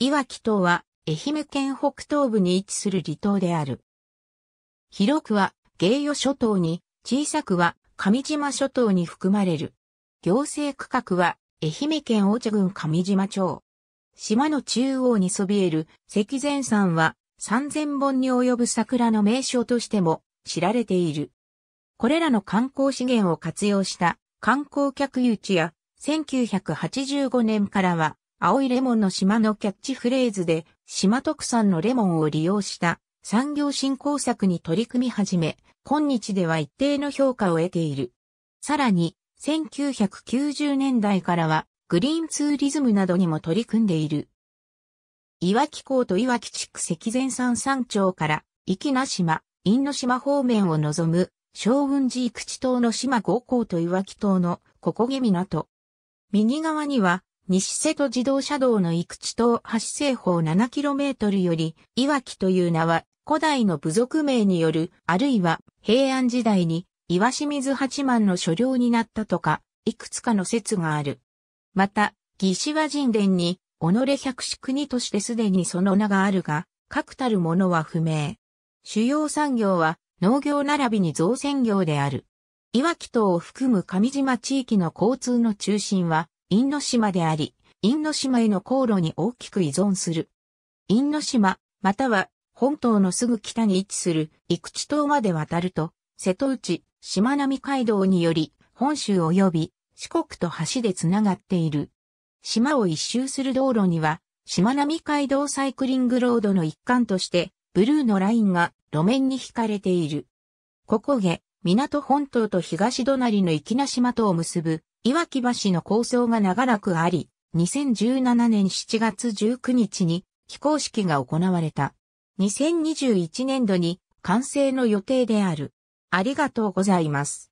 岩木島は、愛媛県北東部に位置する離島である。広くは、芸予諸島に、小さくは、上島諸島に含まれる。行政区画は、愛媛県大茶郡上島町。島の中央にそびえる石前山は、3000本に及ぶ桜の名所としても知られている。これらの観光資源を活用した観光客誘致や、1985年からは青いレモンの島のキャッチフレーズで、島特産のレモンを利用した産業振興策に取り組み始め、今日では一定の評価を得ている。さらに、1990年代からは、グリーンツーリズムなどにも取り組んでいる。いわき港といわき地区赤前山山頂から、粋な島、因島方面を望む、昭雲寺口地島の島五港といわき島の、ここげ港。右側には、西瀬戸自動車道の生地島橋西方 7km より、岩木という名は、古代の部族名による、あるいは、平安時代に、岩清水八幡の所領になったとか、いくつかの説がある。また、義士和人伝に、己百式国としてすでにその名があるが、確たるものは不明。主要産業は、農業並びに造船業である。岩木島を含む上島地域の交通の中心は、因島であり、因島への航路に大きく依存する。因島、または本島のすぐ北に位置する生口島まで渡ると、瀬戸内、しまなみ海道により、本州及び四国と橋でつながっている。島を一周する道路には、しまなみ海道サイクリングロードの一環として、ブルーのラインが路面に引かれている。ここげ、港本島と東隣の粋な島とを結ぶ岩木橋の構想が長らくあり、2017年7月19日に非公式が行われた。2021年度に完成の予定である。ありがとうございます。